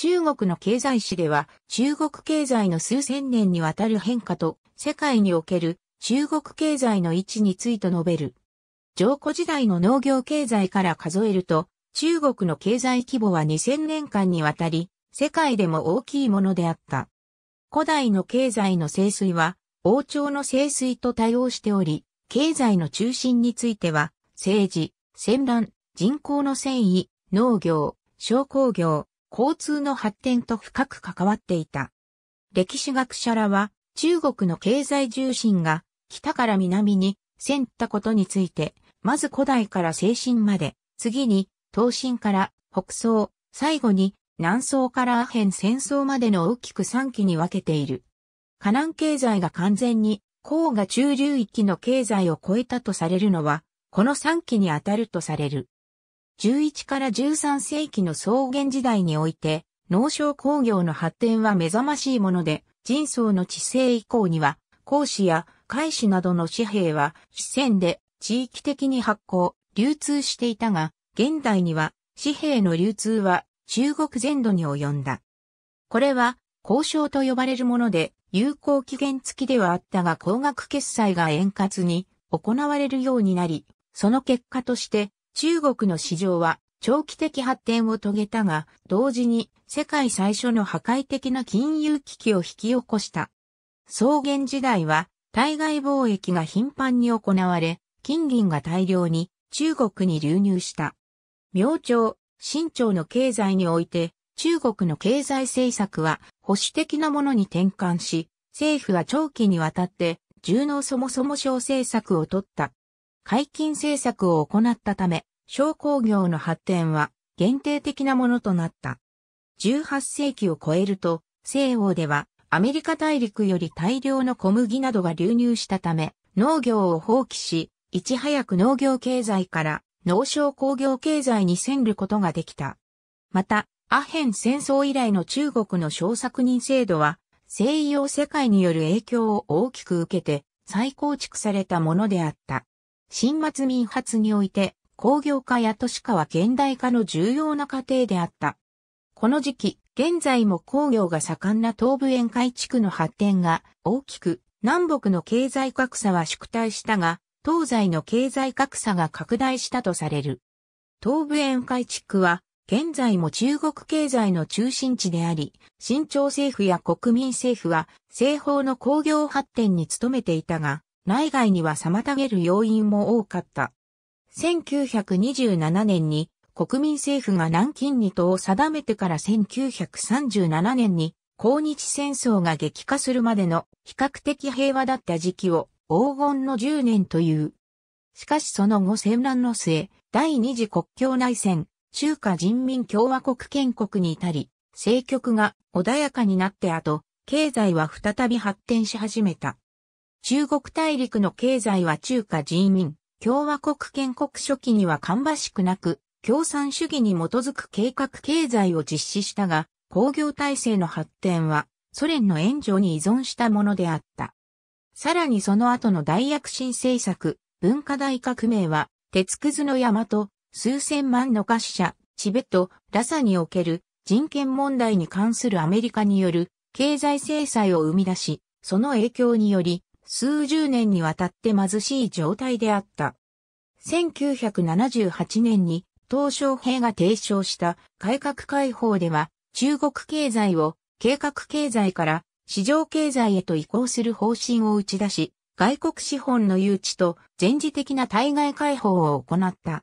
中国の経済史では、中国経済の数千年にわたる変化と、世界における中国経済の位置について述べる。上古時代の農業経済から数えると、中国の経済規模は2000年間にわたり、世界でも大きいものであった。古代の経済の清水は、王朝の清水と対応しており、経済の中心については、政治、戦乱、人口の遷移、農業、商工業、交通の発展と深く関わっていた。歴史学者らは、中国の経済重心が北から南に線ったことについて、まず古代から西進まで、次に東進から北宋、最後に南宋からアヘン戦争までの大きく3期に分けている。河南経済が完全に黄河中流域の経済を超えたとされるのは、この3期にあたるとされる。11から13世紀の草原時代において、農商工業の発展は目覚ましいもので、人相の治世以降には、孔子や海使などの紙幣は、非線で地域的に発行、流通していたが、現代には紙幣の流通は中国全土に及んだ。これは、交渉と呼ばれるもので、有効期限付きではあったが高額決済が円滑に行われるようになり、その結果として中国の市場は長期的発展を遂げたが、同時に世界最初の破壊的な金融危機を引き起こした。草原時代は対外貿易が頻繁に行われ、金銀が大量に中国に流入した。明朝、清朝の経済において、中国の経済政策は保守的なものに転換し、政府は長期にわたって、重農そもそも小政策を取った。解禁政策を行ったため、商工業の発展は限定的なものとなった。18世紀を超えると、西欧ではアメリカ大陸より大量の小麦などが流入したため、農業を放棄し、いち早く農業経済から農商工業経済に占ることができた。また、アヘン戦争以来の中国の小作人制度は、西洋世界による影響を大きく受けて再構築されたものであった。新末民発において工業化や都市化は現代化の重要な過程であった。この時期、現在も工業が盛んな東部沿海地区の発展が大きく、南北の経済格差は縮退したが、東西の経済格差が拡大したとされる。東部沿海地区は、現在も中国経済の中心地であり、新朝政府や国民政府は、西方の工業発展に努めていたが、内外には妨げる要因も多かった。1927年に国民政府が南京二党を定めてから1937年に抗日戦争が激化するまでの比較的平和だった時期を黄金の10年という。しかしその後戦乱の末、第二次国境内戦、中華人民共和国建国に至り、政局が穏やかになって後、経済は再び発展し始めた。中国大陸の経済は中華人民、共和国建国初期には芳しくなく、共産主義に基づく計画経済を実施したが、工業体制の発展はソ連の援助に依存したものであった。さらにその後の大躍進政策、文化大革命は、鉄くずの山と数千万の餓死者、チベット、ラサにおける人権問題に関するアメリカによる経済制裁を生み出し、その影響により数十年にわたって貧しい状態であった。1978年に、東小平が提唱した改革開放では、中国経済を計画経済から市場経済へと移行する方針を打ち出し、外国資本の誘致と全時的な対外開放を行った。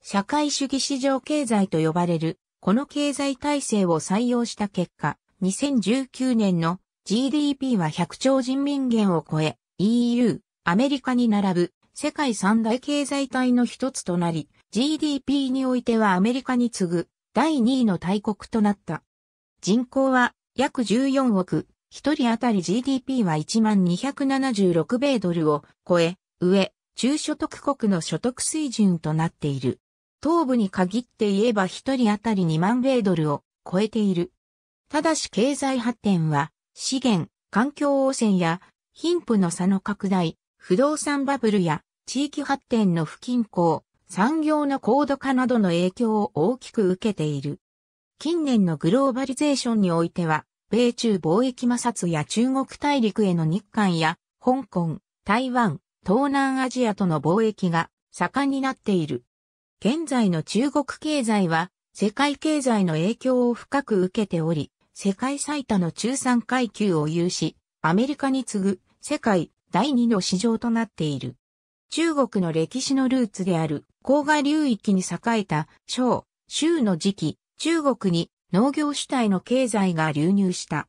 社会主義市場経済と呼ばれる、この経済体制を採用した結果、2019年の GDP は100兆人民元を超え、EU、アメリカに並ぶ世界三大経済体の一つとなり、GDP においてはアメリカに次ぐ第2位の大国となった。人口は約14億、一人当たり GDP は1276米ドルを超え、上、中所得国の所得水準となっている。東部に限って言えば一人当たり2万米ドルを超えている。ただし経済発展は資源、環境汚染や貧富の差の拡大、不動産バブルや地域発展の不均衡、産業の高度化などの影響を大きく受けている。近年のグローバリゼーションにおいては、米中貿易摩擦や中国大陸への日韓や香港、台湾、東南アジアとの貿易が盛んになっている。現在の中国経済は世界経済の影響を深く受けており、世界最多の中産階級を有し、アメリカに次ぐ世界第2の市場となっている。中国の歴史のルーツである郊外流域に栄えた小、州の時期、中国に農業主体の経済が流入した。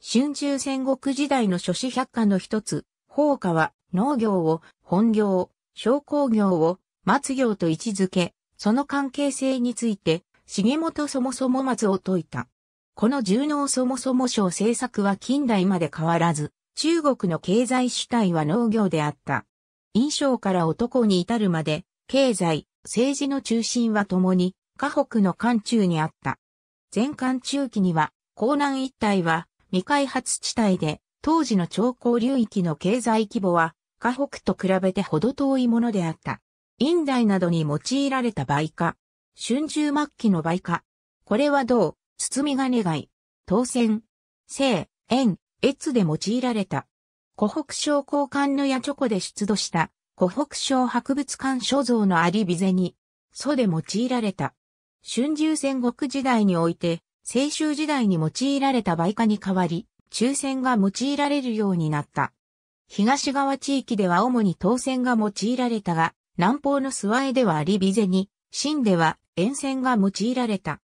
春秋戦国時代の諸子百科の一つ、放家は農業を本業、商工業を末業と位置づけ、その関係性について、重本そもそも松を説いた。この重農そもそも省政策は近代まで変わらず、中国の経済主体は農業であった。印象から男に至るまで、経済、政治の中心は共に、河北の関中にあった。前関中期には、江南一帯は未開発地帯で、当時の長江流域の経済規模は、河北と比べてほど遠いものであった。陰代などに用いられた梅花。春秋末期の梅花。これはどう包みが願い、当選、聖、縁、越で用いられた。湖北省交換のやチョコで出土した湖北省博物館所蔵のありゼに、祖で用いられた。春秋戦国時代において、青州時代に用いられた梅花に代わり、抽選が用いられるようになった。東側地域では主に当選が用いられたが、南方の諏訪江ではありゼに、新では沿線が用いられた。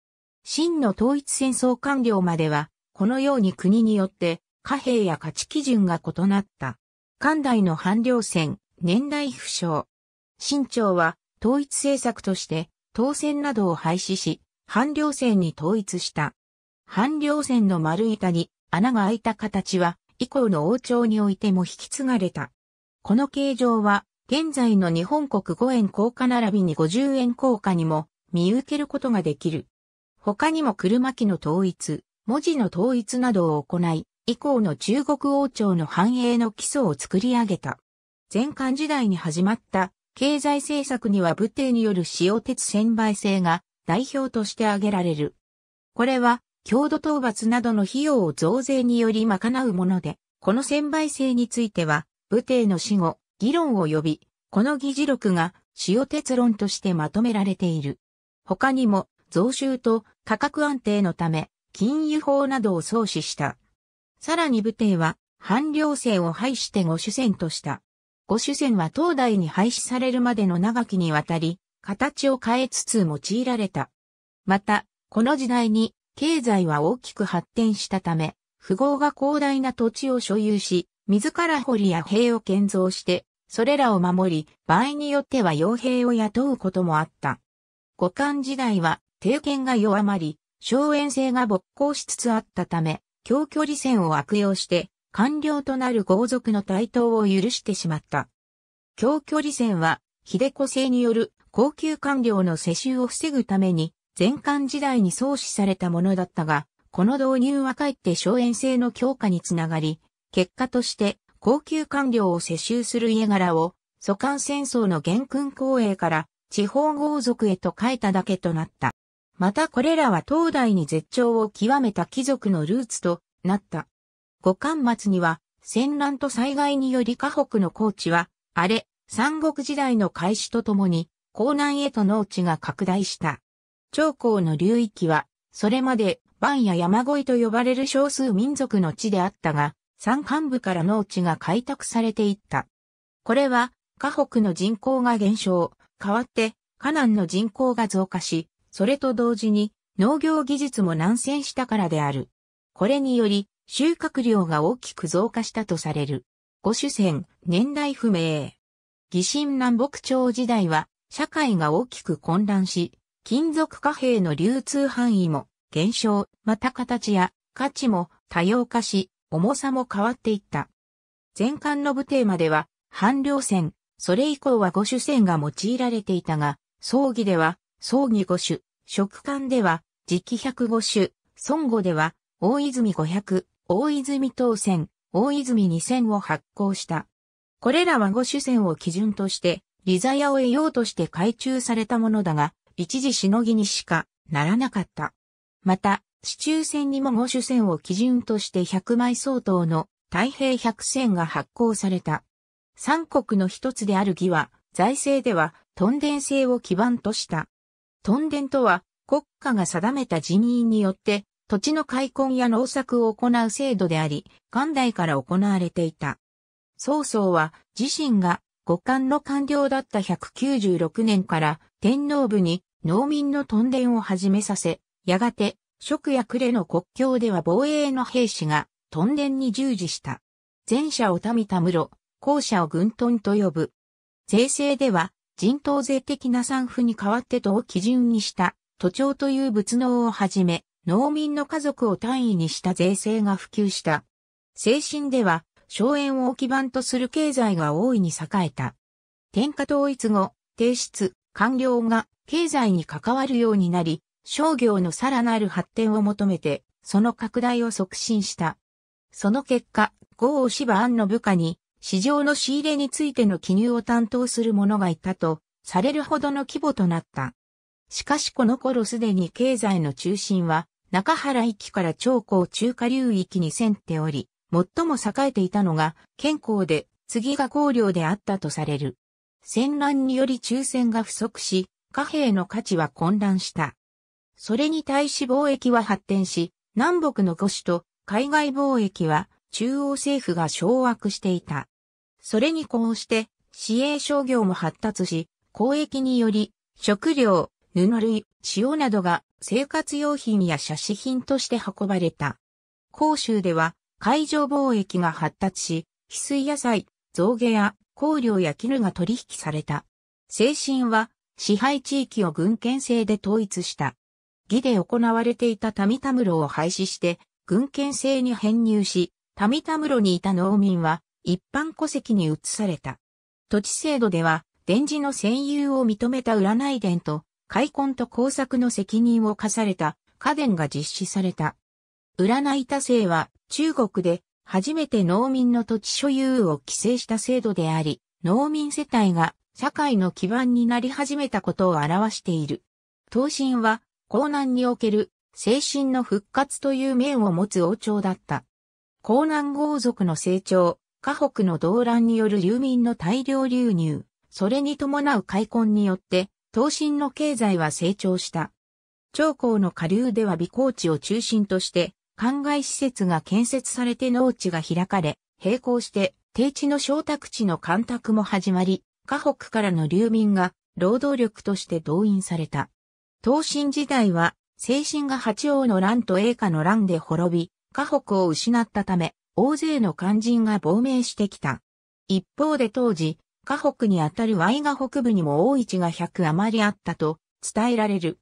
真の統一戦争完了までは、このように国によって貨幣や価値基準が異なった。関大の半量戦、年代不詳。新朝は統一政策として当選などを廃止し、半量戦に統一した。半量戦の丸板に穴が開いた形は以降の王朝においても引き継がれた。この形状は現在の日本国5円硬貨並びに50円硬貨にも見受けることができる。他にも車機の統一、文字の統一などを行い、以降の中国王朝の繁栄の基礎を作り上げた。前漢時代に始まった経済政策には武帝による使用鉄専売制が代表として挙げられる。これは、郷土討伐などの費用を増税により賄うもので、この専売制については、武帝の死後、議論を呼び、この議事録が、塩鉄論としてまとめられている。他にも、増収と価格安定のため、金融法などを創始した。さらに武帝は、半領制を廃して五主戦とした。五主戦は東大に廃止されるまでの長きにわたり、形を変えつつ用いられた。また、この時代に経済は大きく発展したため、富豪が広大な土地を所有し、自ら堀や兵を建造して、それらを守り、場合によっては傭兵を雇うこともあった。五漢時代は定見が弱まり、荘園性が勃興しつつあったため、強距離戦を悪用して、官僚となる豪族の台頭を許してしまった。強距離戦は、秀子制による高級官僚の世襲を防ぐために、前漢時代に創始されたものだったが、この導入はかえって荘園制の強化につながり、結果として高級官僚を世襲する家柄を、疎官戦争の元勲公営から地方豪族へと変えただけとなった。またこれらは東大に絶頂を極めた貴族のルーツとなった。五巻末には、戦乱と災害により河北の高地は、荒れ、三国時代の開始とともに、江南へと農地が拡大した。長江の流域は、それまで、番や山越えと呼ばれる少数民族の地であったが、山間部から農地が開拓されていった。これは、河北の人口が減少、代わって、河南の人口が増加し、それと同時に農業技術も難戦したからである。これにより収穫量が大きく増加したとされる。五種戦、年代不明。疑心南北朝時代は社会が大きく混乱し、金属貨幣の流通範囲も減少、また形や価値も多様化し、重さも変わっていった。前漢の武帝までは、半量線、それ以降は五種線が用いられていたが、葬儀では葬儀五種、食館では、直期百五種、孫悟では、大泉五百、大泉当選、大泉二千を発行した。これらは五種選を基準として、リザヤを得ようとして改中されたものだが、一時しのぎにしかならなかった。また、市中選にも五種選を基準として100枚相当の太平百選が発行された。三国の一つである義は、財政では、屯田制を基盤とした。トンデンとは、国家が定めた人員によって、土地の開墾や農作を行う制度であり、元代から行われていた。曹操は、自身が、五官の官僚だった196年から、天皇部に、農民のトンデンを始めさせ、やがて、職やれの国境では防衛の兵士が、トンデンに従事した。前者を民田室、後者を軍トンと呼ぶ。税制では、人頭税的な産婦に代わってとを基準にした、都庁という仏能をはじめ、農民の家族を単位にした税制が普及した。精神では、荘園を基盤とする経済が大いに栄えた。天下統一後、提出、官僚が経済に関わるようになり、商業のさらなる発展を求めて、その拡大を促進した。その結果、豪王芝安の部下に、市場の仕入れについての記入を担当する者がいたと、されるほどの規模となった。しかしこの頃すでに経済の中心は、中原域から長江中華流域に遷っており、最も栄えていたのが、健康で、次が高領であったとされる。戦乱により抽選が不足し、貨幣の価値は混乱した。それに対し貿易は発展し、南北の都市と海外貿易は中央政府が掌握していた。それに呼応して、市営商業も発達し、交易により、食料、布類、塩などが生活用品や写真品として運ばれた。広州では海上貿易が発達し、翡翠野菜、造毛や香料や絹が取引された。精神は支配地域を軍権制で統一した。義で行われていた民田室を廃止して、軍権制に編入し、民田室にいた農民は一般戸籍に移された。土地制度では、伝示の占有を認めた占い伝と、開墾と工作の責任を課された、家伝が実施された。占い多制は、中国で、初めて農民の土地所有を規制した制度であり、農民世帯が社会の基盤になり始めたことを表している。東進は、江南における精神の復活という面を持つ王朝だった。江南豪族の成長、河北の動乱による流民の大量流入、それに伴う開墾によって、東進の経済は成長した。長江の下流では美高地を中心として、灌漑施設が建設されて農地が開かれ、並行して低地の小宅地の干拓も始まり、河北からの流民が労働力として動員された。東進時代は、精神が八王の乱と栄華の乱で滅び、河北を失ったため、大勢の肝心が亡命してきた。一方で当時、河北にあたるワイガ北部にも大市が100余りあったと伝えられる。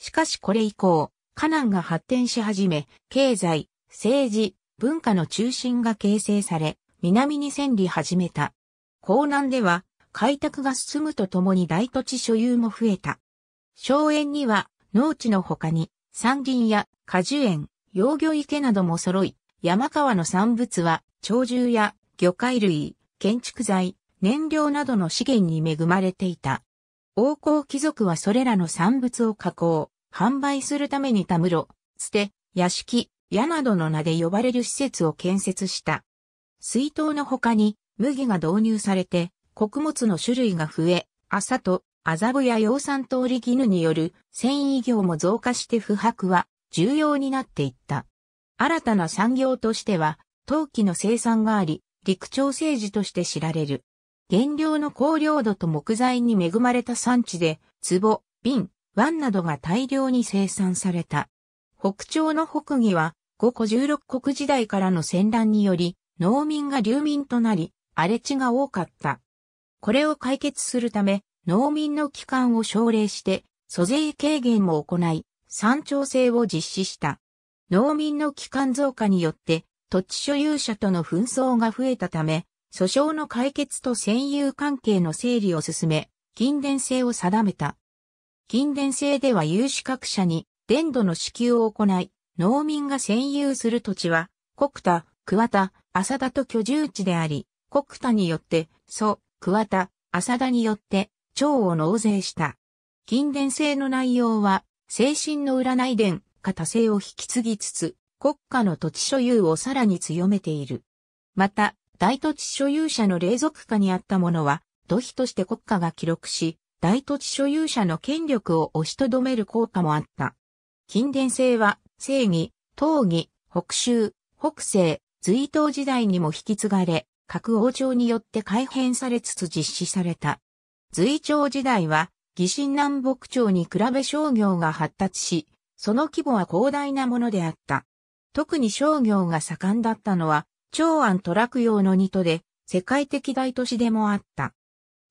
しかしこれ以降、河南が発展し始め、経済、政治、文化の中心が形成され、南に千里始めた。江南では、開拓が進むとともに大土地所有も増えた。荘園には、農地の他に、山林や果樹園、養魚池なども揃い、山川の産物は、鳥獣や魚介類、建築材、燃料などの資源に恵まれていた。王侯貴族はそれらの産物を加工、販売するためにたむろ、捨て、屋敷、屋などの名で呼ばれる施設を建設した。水筒の他に麦が導入されて、穀物の種類が増え、麻と麻布や養蚕通り絹による繊維業も増加して腐白は重要になっていった。新たな産業としては、陶器の生産があり、陸朝政治として知られる。原料の高領土と木材に恵まれた産地で、壺、瓶、湾などが大量に生産された。北朝の北魏は、五古十六国時代からの戦乱により、農民が流民となり、荒れ地が多かった。これを解決するため、農民の帰還を奨励して、租税軽減も行い、山頂制を実施した。農民の機関増加によって土地所有者との紛争が増えたため、訴訟の解決と占有関係の整理を進め、近伝制を定めた。近伝制では有資格者に伝土の支給を行い、農民が占有する土地は、国田、桑田、浅田と居住地であり、国田によって、蘇、桑田、浅田によって、町を納税した。近伝制の内容は、精神の占い伝、家多勢を引き継ぎつつ、国家の土地所有をさらに強めている。また、大土地所有者の霊属下にあったものは、土肥として国家が記録し、大土地所有者の権力を押しとどめる効果もあった。近伝性は、正義、東義、北州、北西、隋唐時代にも引き継がれ、各王朝によって改変されつつ実施された。隋朝時代は、義心。南北朝に比べ商業が発達し、その規模は広大なものであった。特に商業が盛んだったのは、長安と洛陽の二都で、世界的大都市でもあった。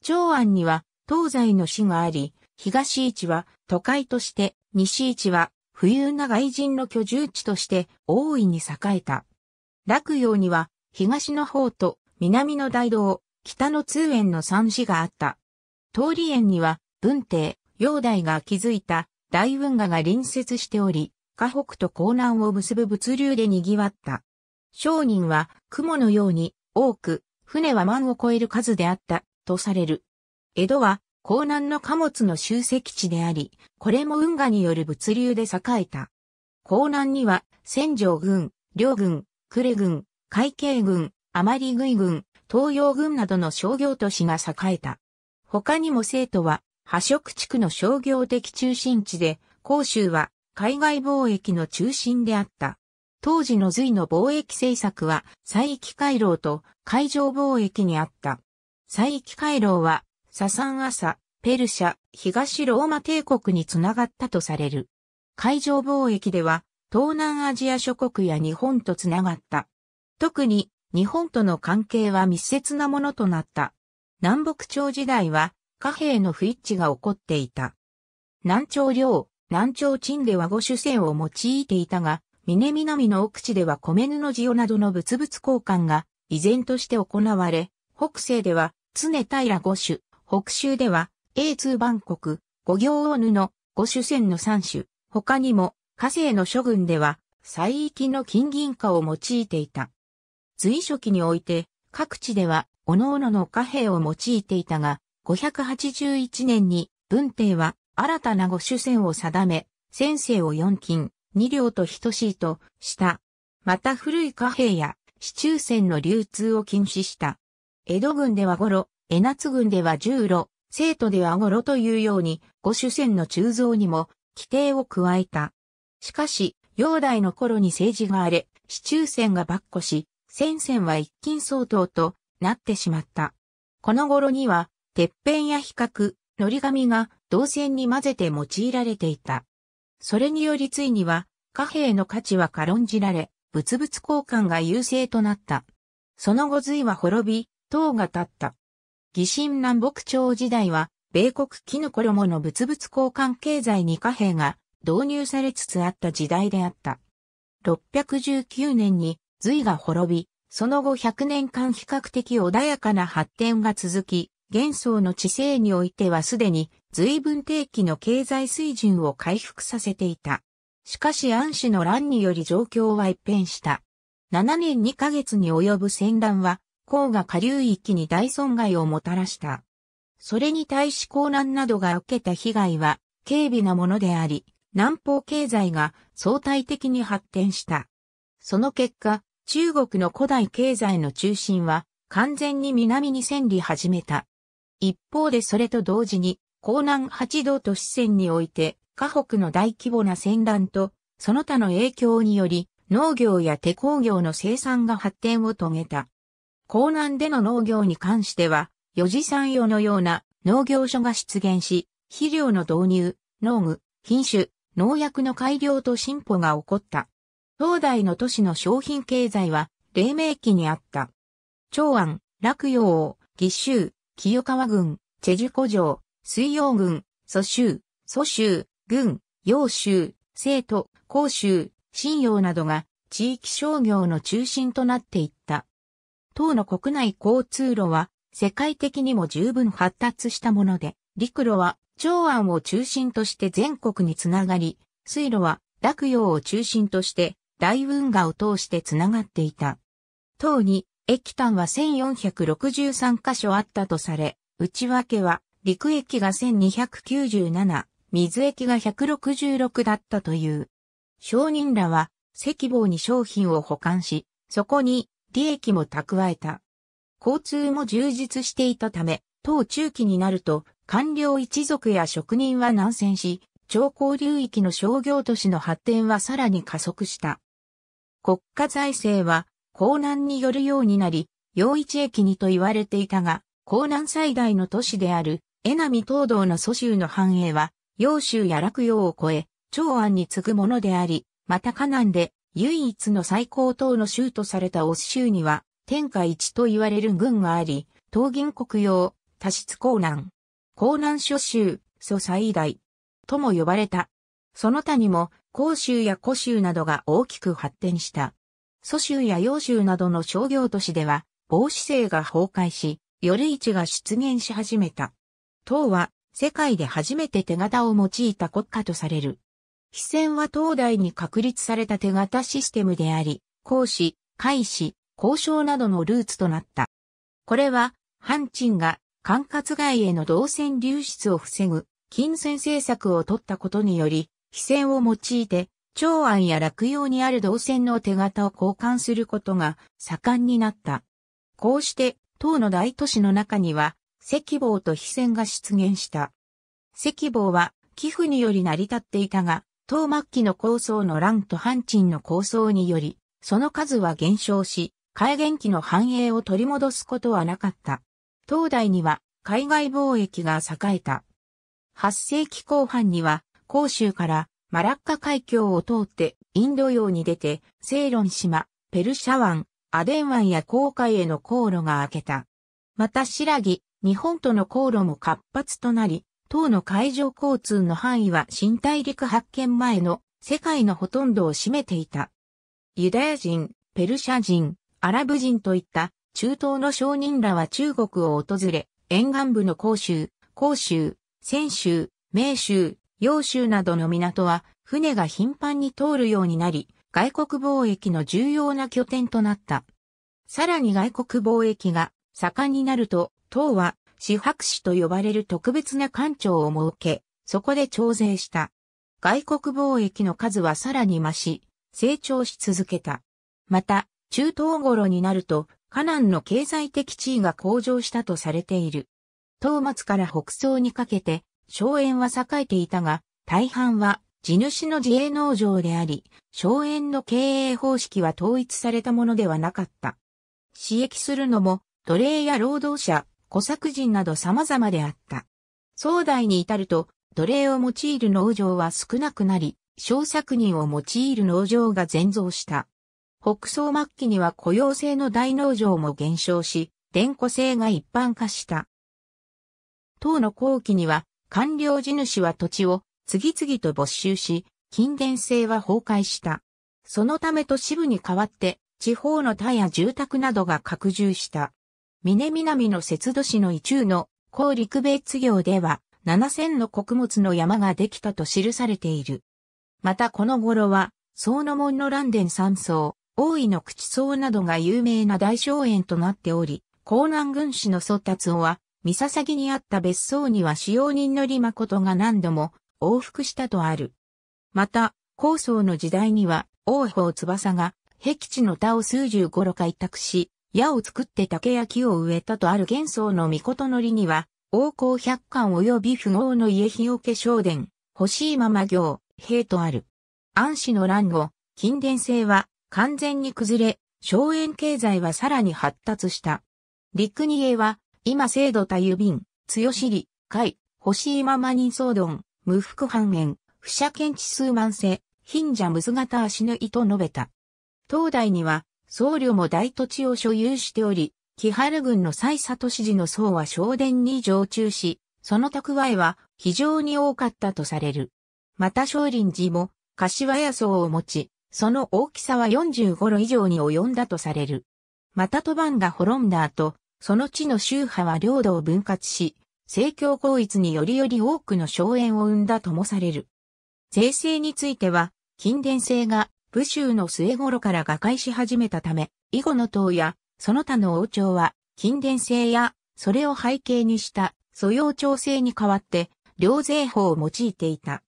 長安には東西の市があり、東市は都会として、西市は富裕な外人の居住地として大いに栄えた。洛陽には東の方と南の大道、北の通園の三市があった。通り園には文帝、煬帝が築いた大運河が隣接しており、河北と江南を結ぶ物流で賑わった。商人は雲のように多く、船は万を超える数であった、とされる。江戸は江南の貨物の集積地であり、これも運河による物流で栄えた。江南には、千城軍、両軍、呉軍、海警軍、余り食い軍、東洋軍などの商業都市が栄えた。他にも生徒は、破食地区の商業的中心地で、広州は海外貿易の中心であった。当時の隋の貿易政策は、西域回廊と海上貿易にあった。西域回廊は、ササンアサ、ペルシャ、東ローマ帝国につながったとされる。海上貿易では、東南アジア諸国や日本とつながった。特に、日本との関係は密接なものとなった。南北朝時代は、貨幣の不一致が起こっていた。南朝領、南朝陳では五種線を用いていたが、峰南の奥地では米布塩などの物々交換が依然として行われ、北西では常平五種、北州では A2 万国、五行大布、五種線の三種、他にも、河西の諸軍では、西域の金銀貨を用いていた。随所期において、各地では、各々の貨幣を用いていたが、581年に文帝は新たな五種戦を定め、先生を四金、二両と等しいとした。また古い貨幣や市中戦の流通を禁止した。江戸軍では五路、江夏軍では十路、生徒では五路というように五種戦の鋳造にも規定を加えた。しかし、煬代の頃に政治が荒れ、市中戦が跋扈し、戦線は一金相当となってしまった。この頃にはてっぺんや比較、乗り紙が銅線に混ぜて用いられていた。それによりついには、貨幣の価値は軽んじられ、物々交換が優勢となった。その後隋は滅び、唐が立った。疑心南北朝時代は、米国絹衣の物々交換経済に貨幣が導入されつつあった時代であった。619年に隋が滅び、その後100年間比較的穏やかな発展が続き、現層の地勢においてはすでに随分定期の経済水準を回復させていた。しかし安氏の乱により状況は一変した。7年2ヶ月に及ぶ戦乱は、黄河下流域に大損害をもたらした。それに対し江南などが受けた被害は、軽微なものであり、南方経済が相対的に発展した。その結果、中国の古代経済の中心は完全に南に遷離始めた。一方でそれと同時に、江南八道都市線において、河北の大規模な戦乱と、その他の影響により、農業や手工業の生産が発展を遂げた。江南での農業に関しては、四次産業のような農業所が出現し、肥料の導入、農具、品種、農薬の改良と進歩が起こった。東大の都市の商品経済は、黎明期にあった。長安、洛陽、義州、清川郡、チェジュ古城、水陽郡、蘇州、蘇州、郡、揚州、生徒、甲州、新陽などが地域商業の中心となっていった。唐の国内交通路は世界的にも十分発達したもので、陸路は長安を中心として全国につながり、水路は洛陽を中心として大運河を通してつながっていた。唐に駅単は1463箇所あったとされ、内訳は陸駅が1297、水駅が166だったという。商人らは石棒に商品を保管し、そこに利益も蓄えた。交通も充実していたため、当中期になると、官僚一族や職人は南戦し、長江流域の商業都市の発展はさらに加速した。国家財政は江南によるようになり、陽一駅にと言われていたが、江南最大の都市である、江波東道の蘇州の繁栄は、揚州や洛陽を越え、長安に次ぐものであり、また河南で唯一の最高等の州とされたオス州には、天下一と言われる軍があり、東銀国用、多湿江南。江南諸州、蘇最大。とも呼ばれた。その他にも、甲州や古州などが大きく発展した。蘇州や揚州などの商業都市では、防止性が崩壊し、夜市が出現し始めた。唐は、世界で初めて手形を用いた国家とされる。非戦は東大に確立された手形システムであり、孔子、海子、交渉などのルーツとなった。これは、藩鎮が管轄外への動線流出を防ぐ、金銭政策を取ったことにより、非戦を用いて、長安や落葉にある銅線の手形を交換することが盛んになった。こうして、唐の大都市の中には、石棒と非線が出現した。石棒は、寄付により成り立っていたが、唐末期の構想の乱と半鎮の構想により、その数は減少し、改元期の繁栄を取り戻すことはなかった。東大には海外貿易が栄えた。8世紀後半には、甲州からマラッカ海峡を通ってインド洋に出て、セイロン島、ペルシャ湾、アデン湾や航海への航路が開けた。また白木、日本との航路も活発となり、当の海上交通の範囲は新大陸発見前の世界のほとんどを占めていた。ユダヤ人、ペルシャ人、アラブ人といった中東の商人らは中国を訪れ、沿岸部の広州、広州、泉州、明州、揚州などの港は船が頻繁に通るようになり、外国貿易の重要な拠点となった。さらに外国貿易が盛んになると、唐は四白市と呼ばれる特別な官庁を設け、そこで徴税した。外国貿易の数はさらに増し、成長し続けた。また、中東頃になると、河南の経済的地位が向上したとされている。東末から北宋にかけて、荘園は栄えていたが、大半は地主の自営農場であり、荘園の経営方式は統一されたものではなかった。刺激するのも、奴隷や労働者、小作人など様々であった。壮大に至ると、奴隷を用いる農場は少なくなり、小作人を用いる農場が全増した。北総末期には雇用制の大農場も減少し、伝古制が一般化した。唐の後期には官僚地主は土地を次々と没収し、近伝性は崩壊した。そのため都市部に代わって、地方の田や住宅などが拡充した。峰南の節度市の一中の高陸別業では、7000の穀物の山ができたと記されている。またこの頃は、総の門の乱殿三層、大井の口層などが有名な大荘園となっており、江南軍師の祖達夫は、三笹にあった別荘には使用人のコ誠が何度も往復したとある。また、高僧の時代には、王鵬翼が、壁地の田を数十頃開拓し、矢を作って竹や木を植えたとある幻想の誠の理には、王公百貫及び富豪の家日よけ商殿、欲しいまま行、兵とある。安氏の乱後、近伝制は完全に崩れ、荘園経済はさらに発達した。陸に家は今制度た郵便、強尻、海、星今まに相動、無福半円、不社検知数万世、貧者むずがた足ぬいと述べた。東大には、僧侶も大土地を所有しており、木原軍の佐里知事の僧は正殿に常駐し、その蓄えは非常に多かったとされる。また少林寺も、柏屋僧を持ち、その大きさは45路以上に及んだとされる。また都番が滅んだ後、その地の宗派は領土を分割し、政教合一によりより多くの荘園を生んだともされる。税制については、近伝制が武州の末頃から瓦解し始めたため、以後の塔やその他の王朝は、近伝制やそれを背景にした素養調整に代わって、領税法を用いていた。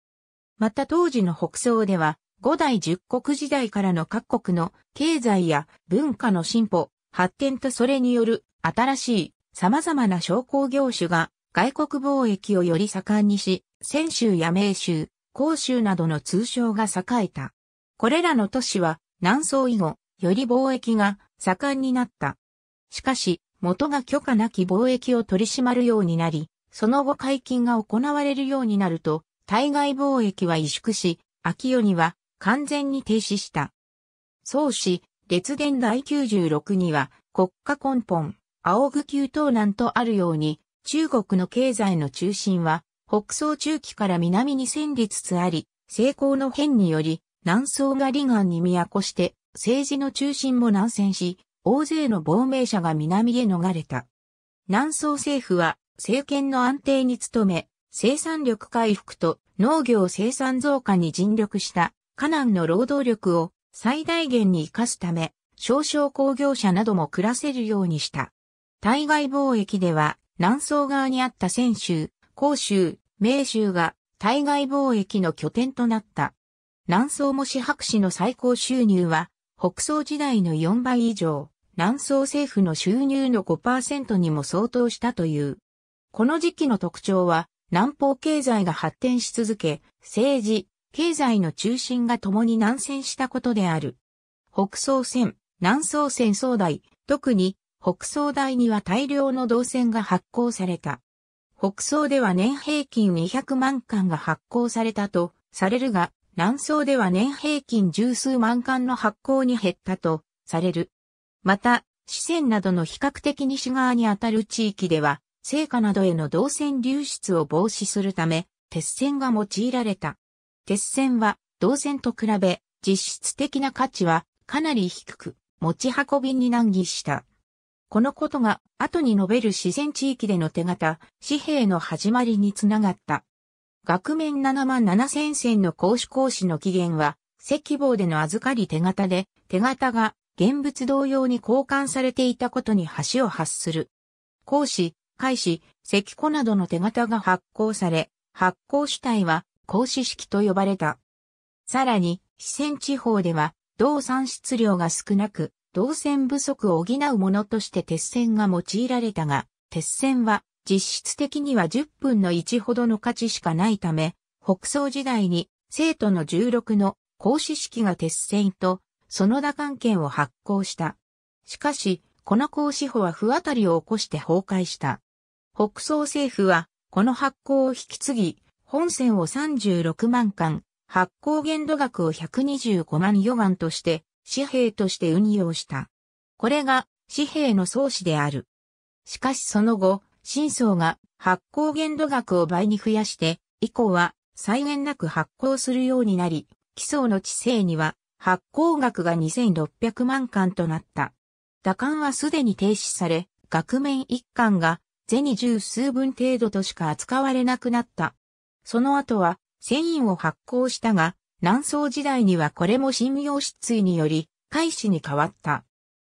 また当時の北宋では、五代十国時代からの各国の経済や文化の進歩、発展とそれによる新しい様々な商工業種が外国貿易をより盛んにし、泉州や名州、広州などの通称が栄えた。これらの都市は南宋以後、より貿易が盛んになった。しかし、元が許可なき貿易を取り締まるようになり、その後解禁が行われるようになると、対外貿易は萎縮し、秋夜には完全に停止した。創始、列伝第96には国家根本、青ぐ旧東南とあるように、中国の経済の中心は、北宋中期から南に線りつつあり、成功の変により、南宋が離岸に都して、政治の中心も南線し、大勢の亡命者が南へ逃れた。南宋政府は、政権の安定に努め、生産力回復と農業生産増加に尽力した河南の労働力を最大限に活かすため、少々工業者なども暮らせるようにした。対外貿易では、南宋側にあった泉州、広州、明州が対外貿易の拠点となった。南宋模試博士の最高収入は、北宋時代の4倍以上、南宋政府の収入の5%にも相当したという。この時期の特徴は、南方経済が発展し続け、政治、経済の中心が共に南戦したことである。北宋戦、南宋戦争代、特に北総台には大量の銅線が発行された。北総では年平均200万巻が発行されたとされるが、南総では年平均十数万巻の発行に減ったとされる。また、四川などの比較的西側にあたる地域では、成果などへの銅線流出を防止するため、鉄線が用いられた。鉄線は銅線と比べ実質的な価値はかなり低く持ち運びに難儀した。このことが後に述べる自然地域での手形、紙幣の始まりにつながった。額面7万7千銭の公子公子の起源は、赤棒での預かり手形で、手形が現物同様に交換されていたことに橋を発する。公子、開子、石子などの手形が発行され、発行主体は公子式と呼ばれた。さらに、四川地方では、銅産出量が少なく、動線不足を補うものとして鉄線が用いられたが、鉄線は実質的には10分の1ほどの価値しかないため、北宋時代に生徒の16の孔子式が鉄線と、その打官権を発行した。しかし、この孔子法は不当たりを起こして崩壊した。北宋政府は、この発行を引き継ぎ、本線を36万巻、発行限度額を125万余元として、紙幣として運用した。これが紙幣の創始である。しかしその後、新宗が発行限度額を倍に増やして、以降は際限なく発行するようになり、基礎の知性には発行額が2600万巻となった。打艦はすでに停止され、額面一巻が銭十数分程度としか扱われなくなった。その後は、繊維を発行したが、南宋時代にはこれも信用失墜により、開始に変わった。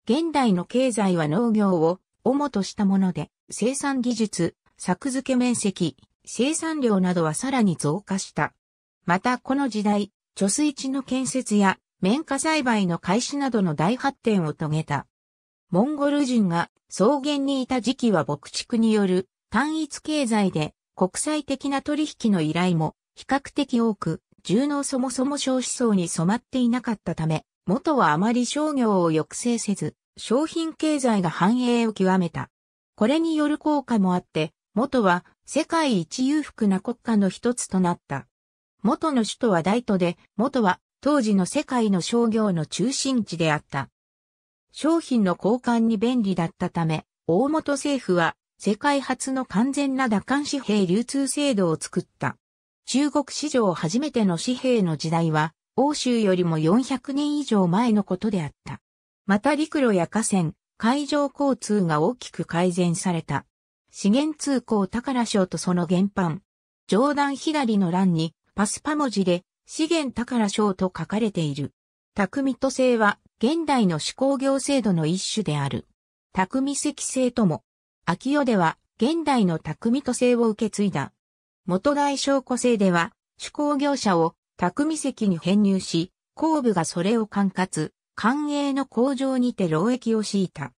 現代の経済は農業を主としたもので、生産技術、作付け面積、生産量などはさらに増加した。またこの時代、貯水池の建設や綿花栽培の開始などの大発展を遂げた。モンゴル人が草原にいた時期は牧畜による単一経済で国際的な取引の依頼も比較的多く重農そもそも少子層に染まっていなかったため、元はあまり商業を抑制せず、商品経済が繁栄を極めた。これによる効果もあって、元は世界一裕福な国家の一つとなった。元の首都は大都で、元は当時の世界の商業の中心地であった。商品の交換に便利だったため、大元政府は世界初の完全な打艦紙幣流通制度を作った。中国史上初めての紙幣の時代は、欧州よりも400年以上前のことであった。また陸路や河川、海上交通が大きく改善された。資源通行宝賞とその原版。上段左の欄にパスパ文字で資源宝賞と書かれている。匠と性は現代の手工業制度の一種である。匠石制とも。秋代では現代の匠と性を受け継いだ。元大小庫制では、手工業者を匠石に編入し、工部がそれを管轄、官営の工場にて労役を敷いた。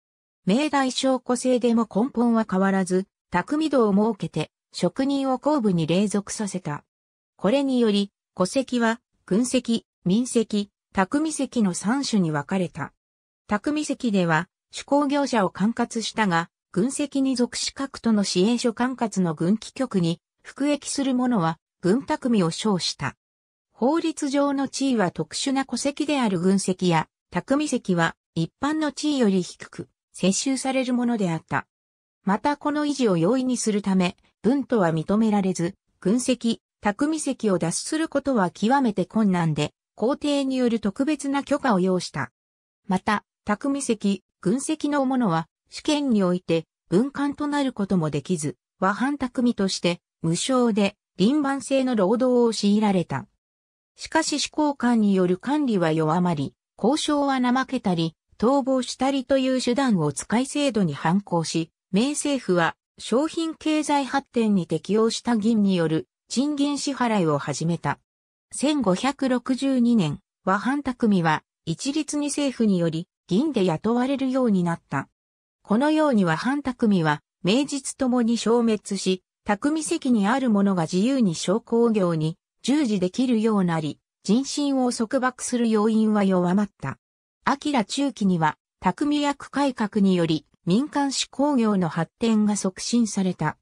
明大小庫制でも根本は変わらず、匠道を設けて、職人を工部に連属させた。これにより、戸籍は、軍籍、民籍、匠籍の三種に分かれた。匠籍では、手工業者を管轄したが、軍籍に属資格との支援所管轄の軍機局に服役する者は軍匠を称した。法律上の地位は特殊な戸籍である軍籍や匠籍は一般の地位より低く接収されるものであった。またこの維持を容易にするため、文とは認められず、軍籍、匠籍を脱することは極めて困難で、皇帝による特別な許可を要した。また、匠籍、軍籍のものは、試験において、文官となることもできず、和反匠として、無償で輪番制の労働を強いられた。しかし思考官による管理は弱まり、交渉は怠けたり、逃亡したりという手段を使い制度に反抗し、明政府は商品経済発展に適応した銀による賃金支払いを始めた。1562年、和藩匠は一律に政府により銀で雇われるようになった。このように和藩匠は名実ともに消滅し、匠席にある者が自由に商工業に従事できるようなり、人心を束縛する要因は弱まった。明中期には、匠役改革により、民間志工業の発展が促進された。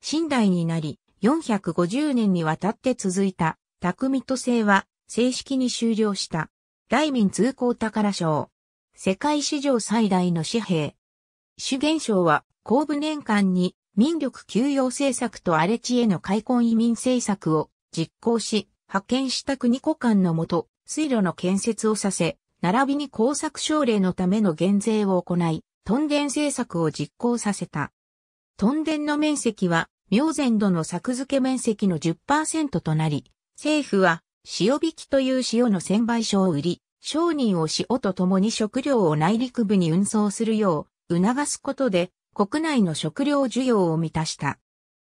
新代になり、450年にわたって続いた、匠と政は、正式に終了した。大民通行宝賞。世界史上最大の紙幣。主元賞は、公部年間に民力休養政策と荒れ地への開墾移民政策を実行し、派遣した国庫間のもと、水路の建設をさせ、並びに工作奨励のための減税を行い、トンデン政策を実行させた。トンデンの面積は、明前度の作付け面積の10%となり、政府は、塩引きという塩の専売所を売り、商人を塩と共に食料を内陸部に運送するよう、促すことで、国内の食料需要を満たした。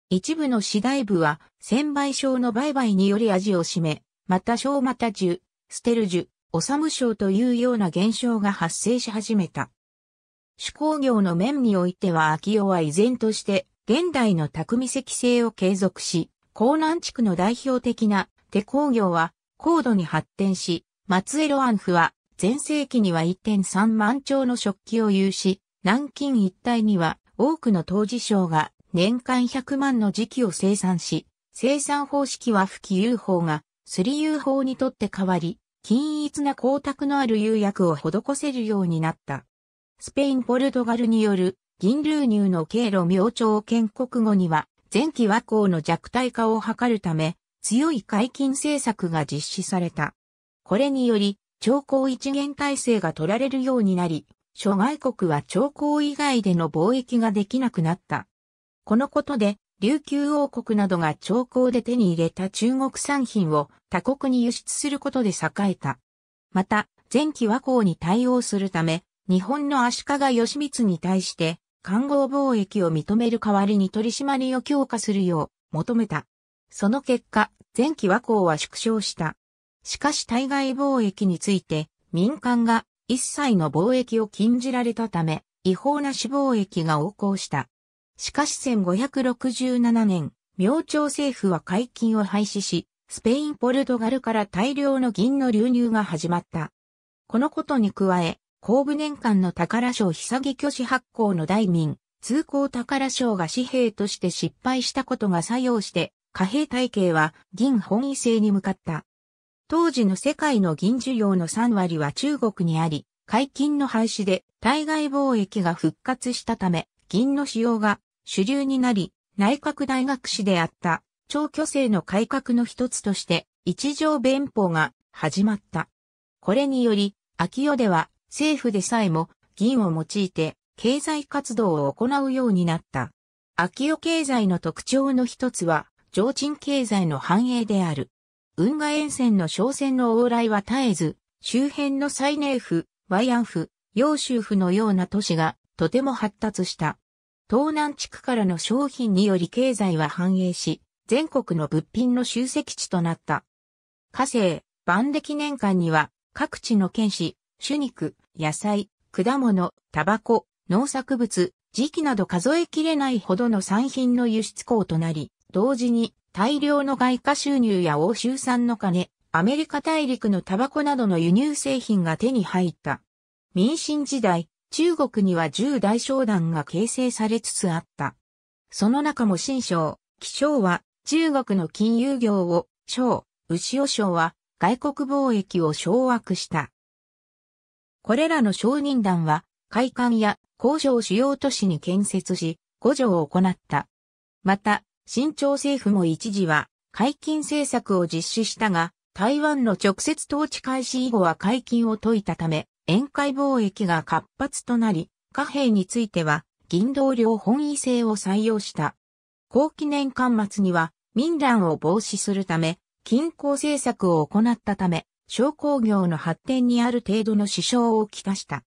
一部の次第部は、千倍賞の売買により味を占め、また小また樹、ステル樹、オサム賞というような現象が発生し始めた。手工業の面においては秋代は依然として、現代の匠石製を継続し、江南地区の代表的な手工業は高度に発展し、松江ロアンフは前世紀には1.3万丁の食器を有し、南京一帯には多くの当事賞が年間100万の時期を生産し、生産方式は不起有法が 3U 法にとって変わり、均一な光沢のある釉薬を施せるようになった。スペイン・ポルトガルによる銀流入の経路明朝建国後には、前期和光の弱体化を図るため、強い解禁政策が実施された。これにより、超高一元体制が取られるようになり、諸外国は朝貢以外での貿易ができなくなった。このことで、琉球王国などが朝貢で手に入れた中国産品を他国に輸出することで栄えた。また、前期和光に対応するため、日本の足利義満に対して、官合貿易を認める代わりに取り締まりを強化するよう求めた。その結果、前期和光は縮小した。しかし対外貿易について、民間が一切の貿易を禁じられたため、違法な死貿易が横行した。しかし1567年、明朝政府は解禁を廃止し、スペイン・ポルトガルから大量の銀の流入が始まった。このことに加え、後部年間の宝賞久木挙手発行の大民、通行宝賞が紙幣として失敗したことが作用して、貨幣体系は銀本位制に向かった。当時の世界の銀需要の3割は中国にあり、解禁の廃止で対外貿易が復活したため、銀の使用が主流になり、内閣大学士であった長巨制の改革の一つとして一条弁法が始まった。これにより、秋代では政府でさえも銀を用いて経済活動を行うようになった。秋代経済の特徴の一つは、上鎮経済の繁栄である。運河沿線の商船の往来は絶えず、周辺の西寧府、アン府、ュ州府のような都市がとても発達した。東南地区からの商品により経済は繁栄し、全国の物品の集積地となった。火星、万暦年間には、各地の剣士、種肉、野菜、果物、タバコ、農作物、時期など数えきれないほどの産品の輸出港となり、同時に大量の外貨収入や欧州産の金、アメリカ大陸のタバコなどの輸入製品が手に入った。民進時代、中国には10大商団が形成されつつあった。その中も新商、気商は中国の金融業を、商、牛尾商は外国貿易を掌握した。これらの商人団は、会館や工場主要都市に建設し、工場を行った。また、新朝政府も一時は解禁政策を実施したが、台湾の直接統治開始以後は解禁を解いたため、宴会貿易が活発となり、貨幣については、銀同僚本位制を採用した。後期年間末には、民乱を防止するため、均衡政策を行ったため、商工業の発展にある程度の支障をきたした。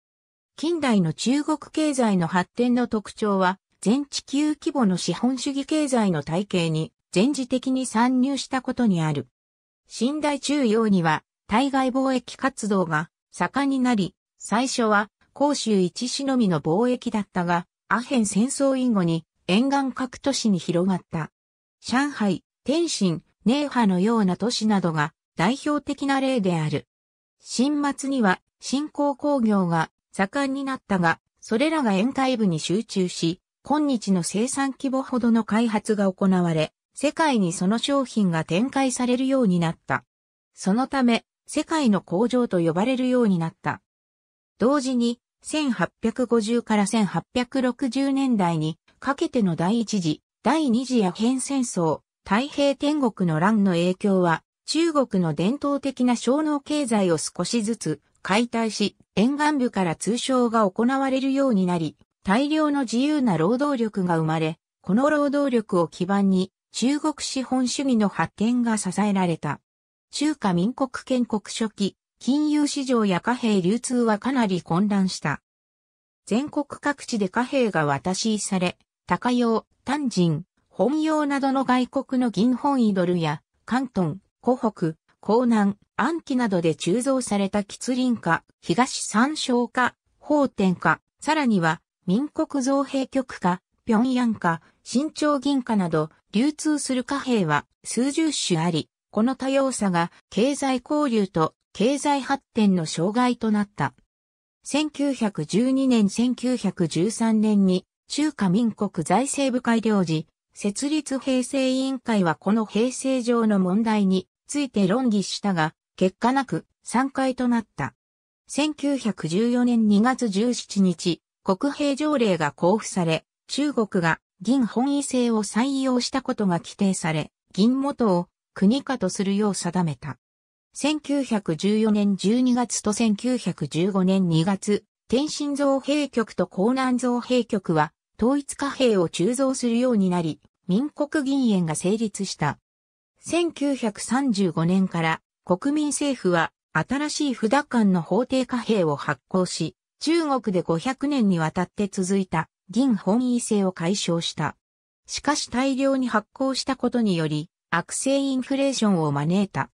近代の中国経済の発展の特徴は、全地球規模の資本主義経済の体系に全時的に参入したことにある。近代中央には対外貿易活動が盛んになり、最初は広州一市のみの貿易だったが、アヘン戦争以後に沿岸各都市に広がった。上海、天津、寧波のような都市などが代表的な例である。新末には新興工業が盛んになったが、それらが沿海部に集中し、今日の生産規模ほどの開発が行われ、世界にその商品が展開されるようになった。そのため、世界の工場と呼ばれるようになった。同時に、1850から1860年代にかけての第一次、第二次野ヘ戦争、太平天国の乱の影響は、中国の伝統的な小農経済を少しずつ解体し、沿岸部から通商が行われるようになり、大量の自由な労働力が生まれ、この労働力を基盤に中国資本主義の発展が支えられた。中華民国建国初期、金融市場や貨幣流通はかなり混乱した。全国各地で貨幣が渡しされ、高用、丹人、本用などの外国の銀本位ドルや、関東、湖北、江南、安紀などで鋳造された吉林化、東山省化、法典化、さらには民国造幣局か、平壌か、新朝銀貨など流通する貨幣は数十種あり、この多様さが経済交流と経済発展の障害となった。1912年1913年に中華民国財政部会領事、設立平成委員会はこの平成上の問題について論議したが、結果なく散会となった。1914年2月17日、国兵条例が交付され、中国が銀本位制を採用したことが規定され、銀元を国家とするよう定めた。1914年12月と1915年2月、天津造兵局と江南造兵局は統一貨幣を鋳造するようになり、民国銀円が成立した。1935年から国民政府は新しい札間の法定貨幣を発行し、中国で500年にわたって続いた銀本位制を解消した。しかし大量に発行したことにより悪性インフレーションを招いた。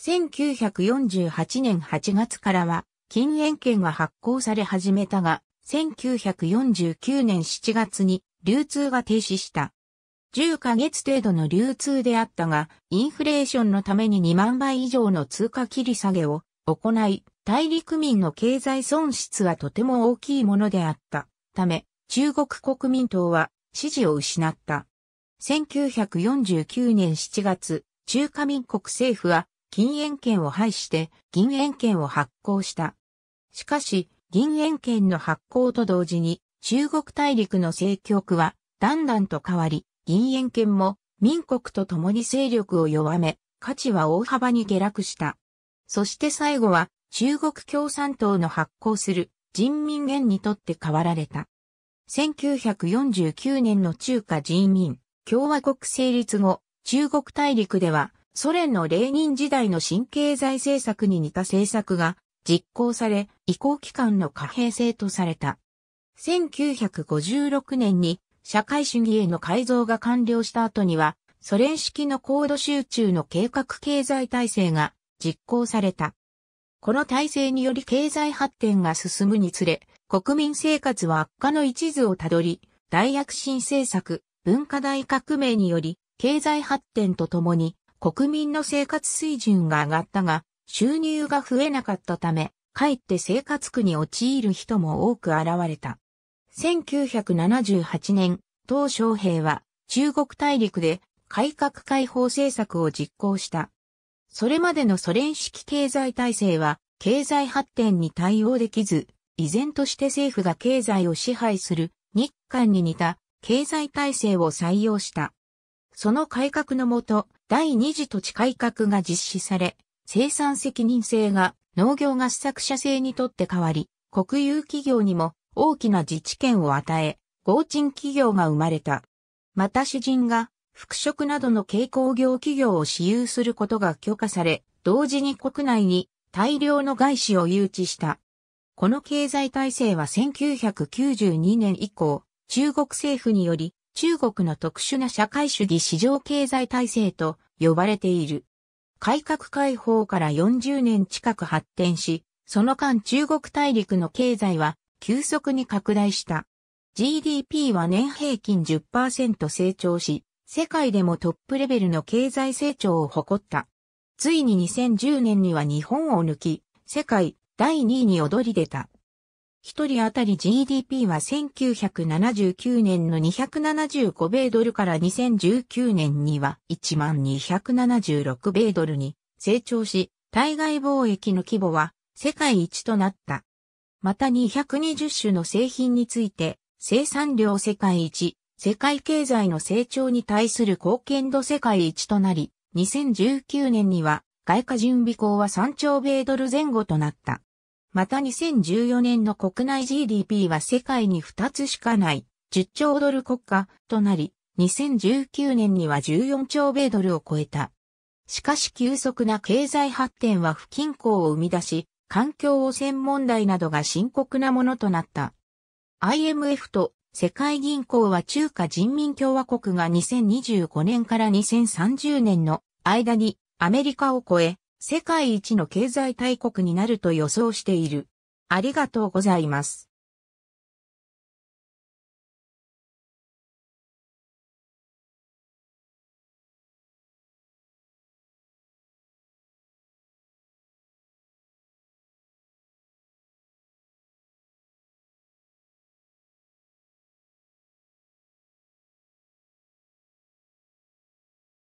1948年8月からは禁煙権が発行され始めたが、1949年7月に流通が停止した。10ヶ月程度の流通であったが、インフレーションのために2万倍以上の通貨切り下げを行い、大陸民の経済損失はとても大きいものであったため、中国国民党は支持を失った。1949年7月、中華民国政府は禁煙権を廃して銀煙権を発行した。しかし、銀煙権の発行と同時に、中国大陸の政局はだんだんと変わり、銀煙権も民国と共に勢力を弱め、価値は大幅に下落した。そして最後は中国共産党の発行する人民元にとって変わられた。1949年の中華人民共和国成立後、中国大陸ではソ連のレーニン時代の新経済政策に似た政策が実行され、移行期間の可変性とされた。1956年に社会主義への改造が完了した後には、ソ連式の高度集中の計画経済体制が実行された。この体制により経済発展が進むにつれ、国民生活は悪化の一途をたどり、大躍進政策、文化大革命により、経済発展とともに、国民の生活水準が上がったが、収入が増えなかったため、かえって生活苦に陥る人も多く現れた。1978年、東昌平は中国大陸で改革開放政策を実行した。それまでのソ連式経済体制は経済発展に対応できず、依然として政府が経済を支配する日韓に似た経済体制を採用した。その改革のもと、第二次土地改革が実施され、生産責任制が農業が施策者制にとって変わり、国有企業にも大きな自治権を与え、合賃企業が生まれた。また詩人が服飾などの軽工業企業を私有することが許可され、同時に国内に大量の外資を誘致した。この経済体制は1992年以降、中国政府により、中国の特殊な社会主義市場経済体制と呼ばれている。改革開放から40年近く発展し、その間中国大陸の経済は急速に拡大した。GDP は年平均10%成長し、世界でもトップレベルの経済成長を誇った。ついに2010年には日本を抜き、世界第2位に躍り出た。一人当たり GDP は1979年の275米ドルから2019年には1276米ドルに成長し、対外貿易の規模は世界一となった。また220種の製品について生産量世界一、世界経済の成長に対する貢献度世界一となり、2019年には外貨準備口は3兆米ドル前後となった。また2014年の国内 GDP は世界に2つしかない10兆ドル国家となり、2019年には14兆米ドルを超えた。しかし急速な経済発展は不均衡を生み出し、環境汚染問題などが深刻なものとなった。IMF と世界銀行は中華人民共和国が2025年から2030年の間にアメリカを超え世界一の経済大国になると予想している。ありがとうございます。